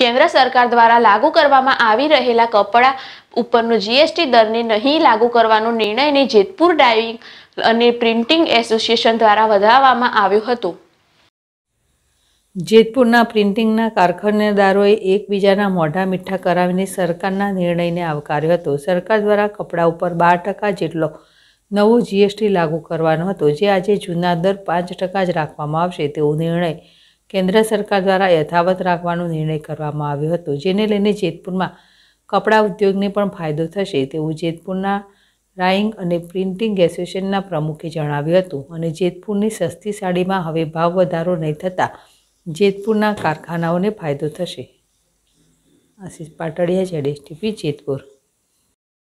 કેન્દ્ર સરકાર દ્વારા લાગુ કરવામાં આવી રહેલા કપડા ઉપરનું જીએસટી દરને નહીં લાગુ કરવાનો નિર્ણયને જેતપુર ડાઇવિંગ અને પ્રિન્ટિંગ એસોસિએશન દ્વારા વધારવામાં આવ્યો હતો જેતપુરના પ્રિન્ટિંગના કારખાનેદારોએ એકબીજાના મોઢા મીઠા કરાવીને સરકારના નિર્ણયને આવકાર્યો હતો સરકાર દ્વારા કપડા ઉપર બાર ટકા જેટલો નવો જીએસટી લાગુ કરવાનો હતો જે આજે જૂના દર પાંચ ટકા જ રાખવામાં આવશે તેવો નિર્ણય કેન્દ્ર સરકાર દ્વારા યથાવત રાખવાનો નિર્ણય કરવામાં આવ્યો હતો જેને લઈને જેતપુરમાં કપડાં ઉદ્યોગને પણ ફાયદો થશે તેવું જેતપુરના રાઈંગ અને પ્રિન્ટિંગ એસોસિએશનના પ્રમુખે જણાવ્યું હતું અને જેતપુરની સસ્તી સાડીમાં હવે ભાવ વધારો નહીં થતાં જેતપુરના કારખાનાઓને ફાયદો થશે આશીષ પાટડિયા જેડીએસ ટીવી જેતપુર